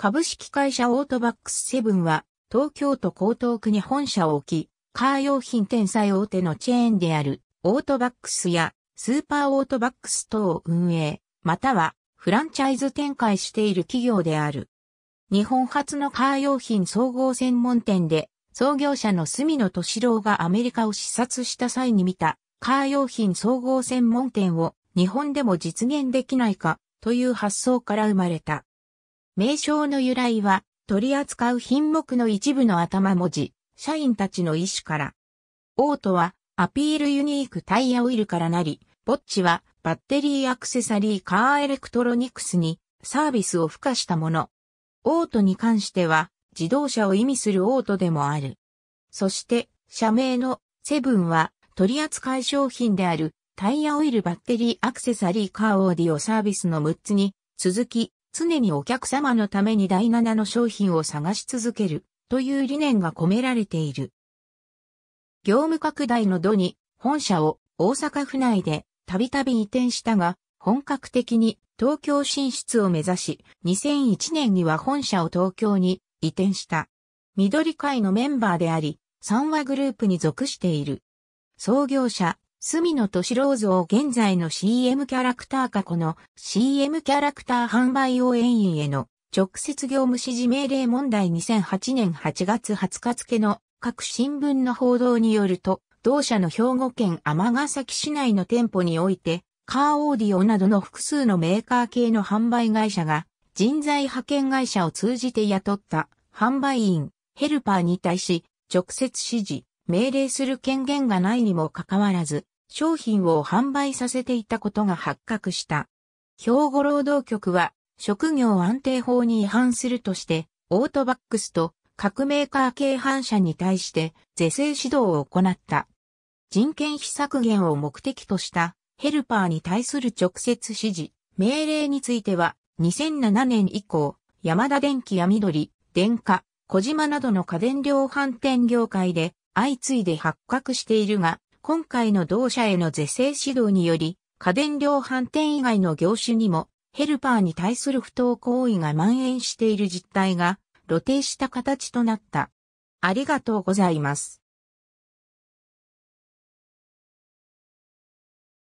株式会社オートバックスセブンは、東京都江東区に本社を置き、カー用品店載大手のチェーンである、オートバックスや、スーパーオートバックス等を運営、または、フランチャイズ展開している企業である。日本初のカー用品総合専門店で、創業者の住野敏郎がアメリカを視察した際に見た、カー用品総合専門店を日本でも実現できないかという発想から生まれた。名称の由来は、取り扱う品目の一部の頭文字、社員たちの意思から。オートは、アピールユニークタイヤオイルからなり、ボッチは、バッテリーアクセサリーカーエレクトロニクスに、サービスを付加したもの。オートに関しては、自動車を意味するオートでもある。そして、社名のセブンは、取り扱い商品である、タイヤオイルバッテリーアクセサリーカーオーディオサービスの6つに、続き、常にお客様のために第7の商品を探し続けるという理念が込められている。業務拡大の度に本社を大阪府内でたびたび移転したが、本格的に東京進出を目指し、2001年には本社を東京に移転した。緑会のメンバーであり、三和グループに属している。創業者、隅野敏郎像現在の CM キャラクター過去の CM キャラクター販売応援員への直接業務指示命令問題2008年8月20日付の各新聞の報道によると、同社の兵庫県尼崎市内の店舗において、カーオーディオなどの複数のメーカー系の販売会社が人材派遣会社を通じて雇った販売員、ヘルパーに対し直接指示、命令する権限がないにもかかわらず、商品を販売させていたことが発覚した。兵庫労働局は、職業安定法に違反するとして、オートバックスと各メーカー系反社に対して是正指導を行った。人件費削減を目的としたヘルパーに対する直接指示、命令については2007年以降、山田電機や緑、電化、小島などの家電量販店業界で相次いで発覚しているが、今回の同社への是正指導により、家電量販店以外の業種にも、ヘルパーに対する不当行為が蔓延している実態が露呈した形となった。ありがとうございます。